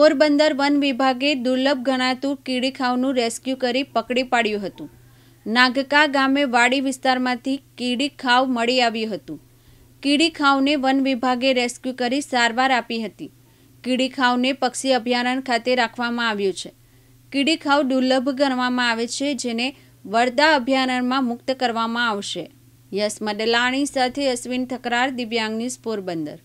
Porbandar one વિભાગે દુર્લભ ગણાતું કીડીખાવનું rescue કરી પકડી પાડ્યું હતું નાગકા ગામે વાડી વિસ્તારમાંથી કીડીખાવ મળી આવ્યું હતું કીડીખાવને વન વિભાગે રેસ્ક્યુ કરી સારવાર આપી હતી કીડીખાવને પક્ષી અભયારણ્ય ખાતે રાખવામાં આવ્યું છે કીડીખાવ દુર્લભ ગણવામાં આવે છે જેને વરદા અભયારણ્યમાં મુક્ત કરવામાં આવશે યશ મડલાણી સાથે અશ્વિન થકરાર દિવ્યાંગ ન્યૂઝ પોરબંદર